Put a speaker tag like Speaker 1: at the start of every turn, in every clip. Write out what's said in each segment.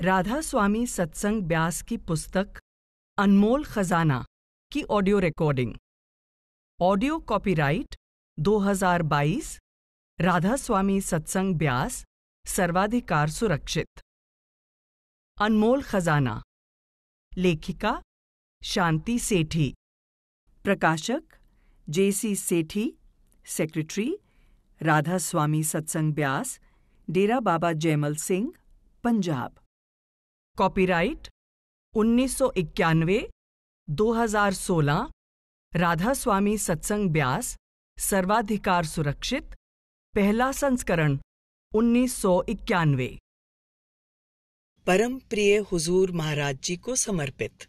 Speaker 1: राधा स्वामी सत्संग ब्यास की पुस्तक अनमोल खजाना की audio recording audio copyright 2022 Radha Swami Satsang Beas सर्वाधिकार सुरक्षित अनमोल खजाना लेखिका शांति सेठी प्रकाशक जेसी सेठी सेक्रेटरी राधा स्वामी सत्संग ब्यास डेरा बाबा जयमल सिंह पंजाब कॉपीराइट उन्नीस सौ इक्यानवे दो हजार सोलह राधा स्वामी सत्संग ब्यास सर्वाधिकार सुरक्षित पहला संस्करण उन्नीस सौ इक्यानवे परम प्रिय हुजूर महाराज जी को समर्पित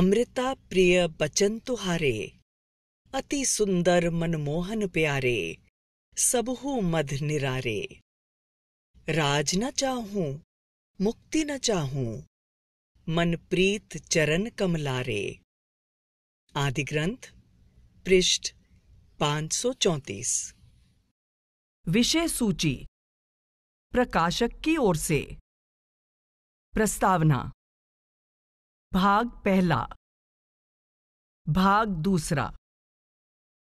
Speaker 1: अमृता प्रिय बचन तुहारे अति सुंदर मनमोहन प्यारे सबहू मध निरारे राज न चाहूं मुक्ति न चाहूं मनप्रीत चरण कमलारे आदि ग्रंथ पृष्ठ पांच सौ चौतीस विषय सूची प्रकाशक की ओर से प्रस्तावना भाग पहला भाग दूसरा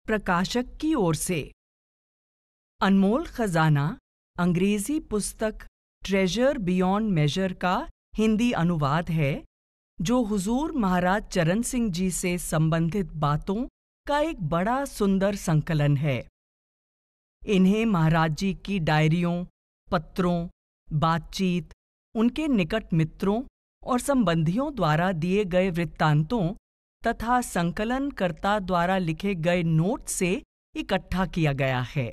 Speaker 1: प्रकाशक की ओर से अनमोल खजाना अंग्रेजी पुस्तक ट्रेजर बियॉन्ड मेजर का हिंदी अनुवाद है जो हुजूर महाराज चरण सिंह जी से संबंधित बातों का एक बड़ा सुंदर संकलन है इन्हें महाराज जी की डायरियों पत्रों बातचीत उनके निकट मित्रों और संबंधियों द्वारा दिए गए वृत्तांतों तथा संकलनकर्ता द्वारा लिखे गए नोट से इकट्ठा किया गया है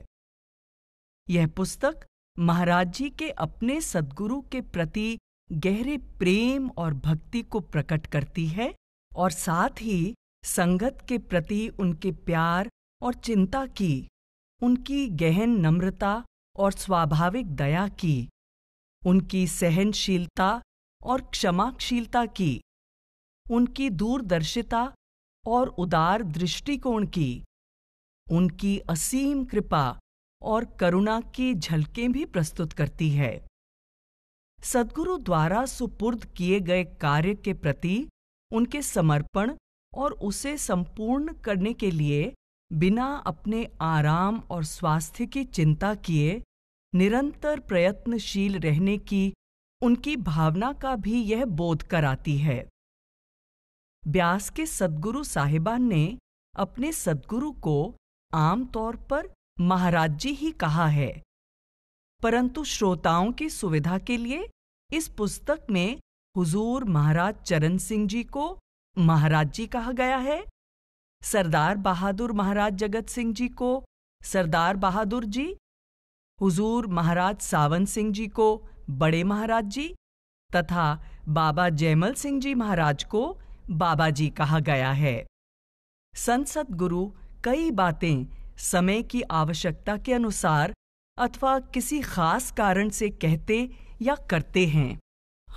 Speaker 1: यह पुस्तक महाराज जी के अपने सदगुरु के प्रति गहरे प्रेम और भक्ति को प्रकट करती है और साथ ही संगत के प्रति उनके प्यार और चिंता की उनकी गहन नम्रता और स्वाभाविक दया की उनकी सहनशीलता और क्षमाशीलता की उनकी दूरदर्शिता और उदार दृष्टिकोण की उनकी असीम कृपा और करुणा की झलकें भी प्रस्तुत करती है सदगुरु द्वारा सुपुर्द किए गए कार्य के प्रति उनके समर्पण और उसे संपूर्ण करने के लिए बिना अपने आराम और स्वास्थ्य की चिंता किए निरंतर प्रयत्नशील रहने की उनकी भावना का भी यह बोध कराती है ब्यास के सदगुरु साहिबा ने अपने सदगुरु को आमतौर पर महाराज जी ही कहा है परंतु श्रोताओं की सुविधा के लिए इस पुस्तक में हुजूर महाराज चरण सिंह जी को महाराज जी कहा गया है सरदार बहादुर महाराज जगत सिंह जी को सरदार बहादुर जी हुजूर महाराज सावन सिंह जी को बड़े महाराज जी तथा बाबा जयमल सिंह जी महाराज को बाबा जी कहा गया है संसद गुरु कई बातें समय की आवश्यकता के अनुसार अथवा किसी खास कारण से कहते या करते हैं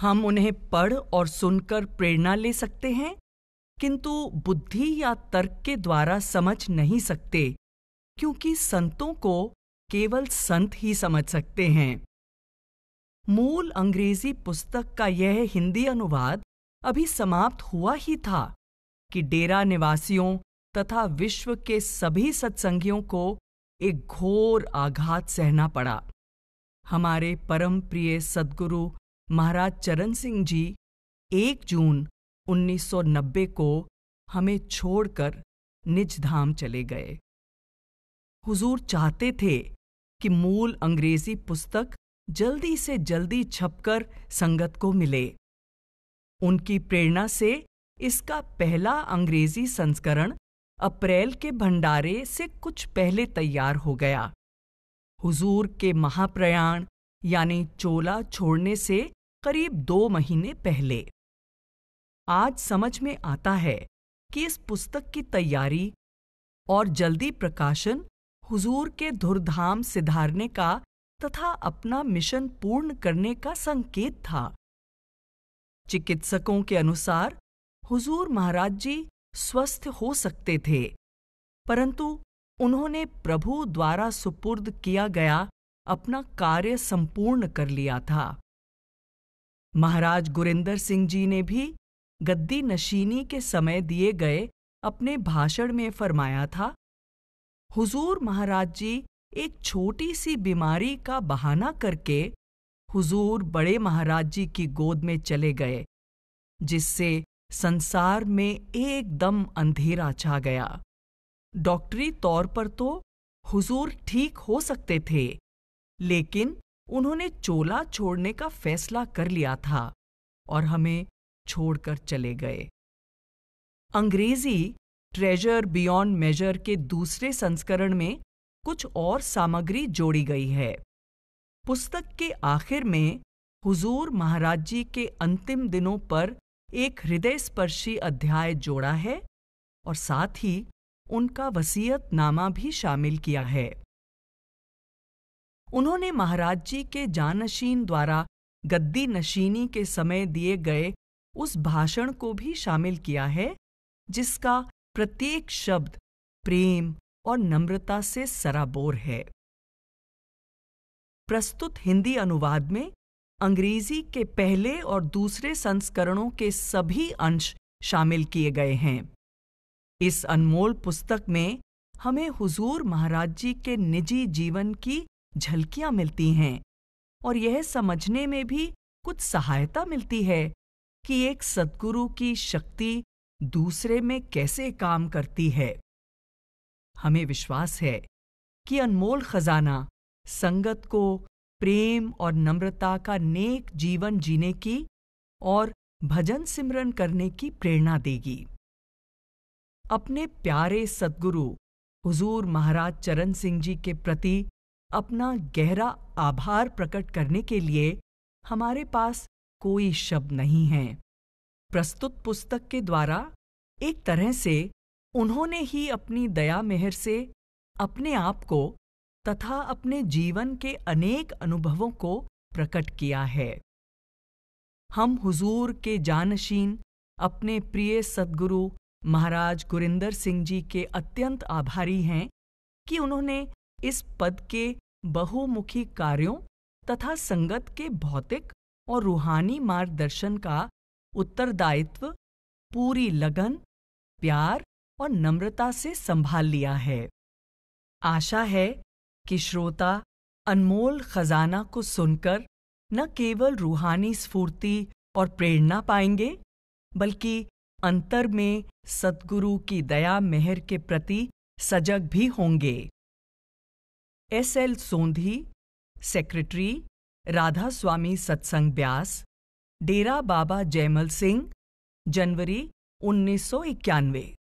Speaker 1: हम उन्हें पढ़ और सुनकर प्रेरणा ले सकते हैं किंतु बुद्धि या तर्क के द्वारा समझ नहीं सकते क्योंकि संतों को केवल संत ही समझ सकते हैं मूल अंग्रेजी पुस्तक का यह हिंदी अनुवाद अभी समाप्त हुआ ही था कि डेरा निवासियों तथा विश्व के सभी सत्संगियों को एक घोर आघात सहना पड़ा हमारे परम प्रिय सदगुरु महाराज चरण सिंह जी 1 जून 1990 को हमें छोड़कर निज धाम चले गए हुजूर चाहते थे कि मूल अंग्रेजी पुस्तक जल्दी से जल्दी छपकर संगत को मिले उनकी प्रेरणा से इसका पहला अंग्रेजी संस्करण अप्रैल के भंडारे से कुछ पहले तैयार हो गया हुजूर के महाप्रयाण यानी चोला छोड़ने से करीब दो महीने पहले आज समझ में आता है कि इस पुस्तक की तैयारी और जल्दी प्रकाशन हुजूर के धुरधाम सिधारने का तथा अपना मिशन पूर्ण करने का संकेत था चिकित्सकों के अनुसार हुजूर महाराज जी स्वस्थ हो सकते थे परंतु उन्होंने प्रभु द्वारा सुपुर्द किया गया अपना कार्य संपूर्ण कर लिया था महाराज गुरिंदर सिंह जी ने भी गद्दी नशीनी के समय दिए गए अपने भाषण में फरमाया था हुजूर महाराज जी एक छोटी सी बीमारी का बहाना करके हुजूर बड़े महाराज जी की गोद में चले गए जिससे संसार में एकदम अंधेरा छा गया डॉक्टरी तौर पर तो हुजूर ठीक हो सकते थे लेकिन उन्होंने चोला छोड़ने का फैसला कर लिया था और हमें छोड़कर चले गए अंग्रेजी ट्रेजर बियॉन्ड मेजर के दूसरे संस्करण में कुछ और सामग्री जोड़ी गई है पुस्तक के आखिर में हुजूर महाराज जी के अंतिम दिनों पर एक हृदय स्पर्शी अध्याय जोड़ा है और साथ ही उनका वसीयतनामा भी शामिल किया है उन्होंने महाराज जी के जानशीन द्वारा गद्दी नशीनी के समय दिए गए उस भाषण को भी शामिल किया है जिसका प्रत्येक शब्द प्रेम और नम्रता से सराबोर है प्रस्तुत हिंदी अनुवाद में अंग्रेजी के पहले और दूसरे संस्करणों के सभी अंश शामिल किए गए हैं इस अनमोल पुस्तक में हमें हुजूर महाराज जी के निजी जीवन की झलकियां मिलती हैं और यह समझने में भी कुछ सहायता मिलती है कि एक सदगुरु की शक्ति दूसरे में कैसे काम करती है हमें विश्वास है कि अनमोल खजाना संगत को प्रेम और नम्रता का नेक जीवन जीने की और भजन सिमरन करने की प्रेरणा देगी अपने प्यारे सदगुरु हुजूर महाराज चरण सिंह जी के प्रति अपना गहरा आभार प्रकट करने के लिए हमारे पास कोई शब्द नहीं है प्रस्तुत पुस्तक के द्वारा एक तरह से उन्होंने ही अपनी दया मेहर से अपने आप को तथा अपने जीवन के अनेक अनुभवों को प्रकट किया है हम हुजूर के जानशीन अपने प्रिय सदगुरु महाराज गुरिंदर सिंह जी के अत्यंत आभारी हैं कि उन्होंने इस पद के बहुमुखी कार्यों तथा संगत के भौतिक और रूहानी मार्गदर्शन का उत्तरदायित्व पूरी लगन प्यार और नम्रता से संभाल लिया है आशा है कि श्रोता अनमोल खजाना को सुनकर न केवल रूहानी स्फूर्ति और प्रेरणा पाएंगे बल्कि अंतर में सदगुरु की दया मेहर के प्रति सजग भी होंगे S L Sondhi secretary Radha Swami Satsang Beas Dera Baba Jaimal Singh जनवरी उन्नीस सौ इक्यानवे